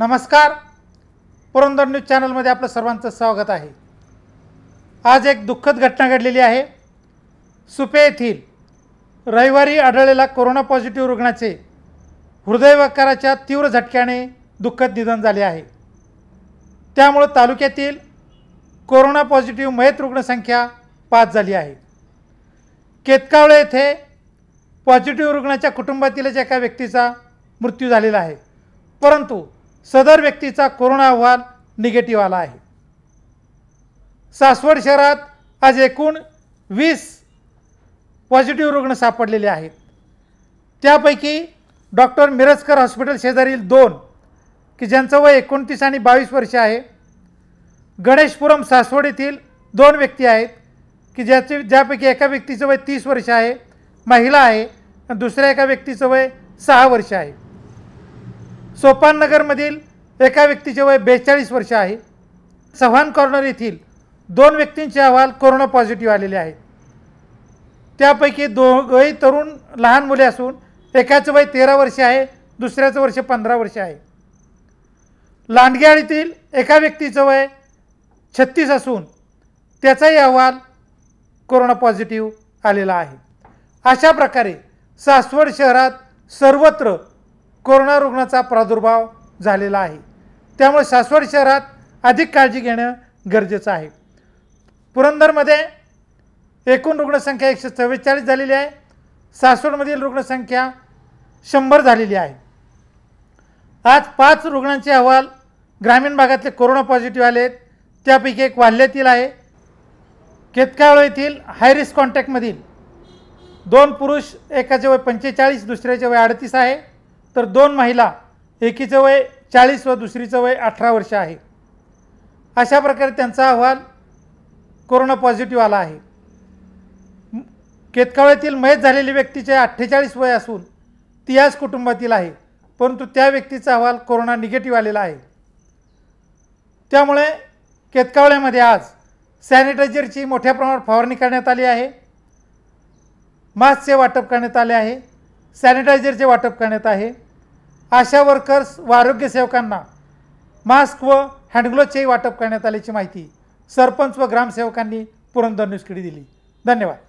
नमस्कार पुरंदर न्यूज चॅनलमध्ये आपलं सर्वांचं स्वागत आहे आज एक दुःखद घटना घडलेली आहे सुपे येथील रविवारी आढळलेल्या कोरोना पॉझिटिव्ह रुग्णाचे हृदयवकाराच्या तीव्र झटक्याने दुःखद निधन झाले आहे त्यामुळं तालुक्यातील कोरोना पॉझिटिव्ह मयत रुग्णसंख्या पाच झाली आहे केतकावळे येथे पॉझिटिव्ह रुग्णाच्या कुटुंबातीलच एका व्यक्तीचा मृत्यू झालेला आहे परंतु सदर व्यक्तीचा कोरोना अहवाल निगेटिव्ह आला आहे सासवड शहरात आज एकूण वीस पॉझिटिव्ह रुग्ण सापडलेले आहेत त्यापैकी डॉक्टर मिरजकर हॉस्पिटल शेजारील दोन की ज्यांचं वय एकोणतीस आणि बावीस वर्ष आहे गणेशपुरम सासवड येथील दोन व्यक्ती आहेत की ज्याचे ज्यापैकी एका व्यक्तीचं वय तीस वर्ष आहे महिला आहे आणि दुसऱ्या एका व्यक्तीचं वय सहा वर्ष आहे सोपाननगरमधील एका व्यक्तीचे वय बेचाळीस वर्ष आहे चव्हाण कॉर्नर येथील दोन व्यक्तींचे अहवाल कोरोना पॉझिटिव्ह आलेले आहेत त्यापैकी दोघही तरुण लहान मुले असून एकाचं वय तेरा वर्ष आहे दुसऱ्याचं वर्ष पंधरा वर्ष आहे लांडग्याळीतील एका व्यक्तीचं वय छत्तीस असून त्याचाही अहवाल कोरोना पॉझिटिव्ह आलेला आहे अशा प्रकारे सासवड शहरात सर्वत्र कोरोना रुग्णाचा प्रादुर्भाव झालेला आहे त्यामुळे सासवड शहरात अधिक काळजी घेणं गरजेचं आहे पुरंदरमध्ये एकूण रुग्णसंख्या एकशे चव्वेचाळीस झालेली आहे सासवडमधील रुग्णसंख्या शंभर झालेली आहे आज पाच रुग्णांचे अहवाल ग्रामीण भागातले कोरोना पॉझिटिव्ह आहेत त्यापैकी एक वाल्ह्यातील आहे केतकाळ येथील हाय रिस्क कॉन्टॅक्टमधील दोन पुरुष एकाचे वय पंचेचाळीस दुसऱ्याचे वय अडतीस आहे तर दोन महिला एकीचं वय चाळीस व दुसरीचं वय अठरा वर्ष आहे अशा प्रकारे त्यांचा अहवाल कोरोना पॉझिटिव्ह आला आहे केतकावळ्यातील मयत झालेली व्यक्तीचे अठ्ठेचाळीस वय असून ती याच कुटुंबातील आहे परंतु त्या व्यक्तीचा अहवाल कोरोना निगेटिव्ह आलेला आहे त्यामुळे केतकावळ्यामध्ये आज सॅनिटायझरची मोठ्या प्रमाणात फवारणी करण्यात आली आहे मास्कचे वाटप करण्यात आले आहे सॅनिटायझरचे वाटप करण्यात आहे आशा वर्कर्स व आरोग्यसेवकांना मास्क व हँडग्लोजचेही वाटप करण्यात आल्याची माहिती सरपंच व ग्रामसेवकांनी पुरंदर न्यूजकडे दिली धन्यवाद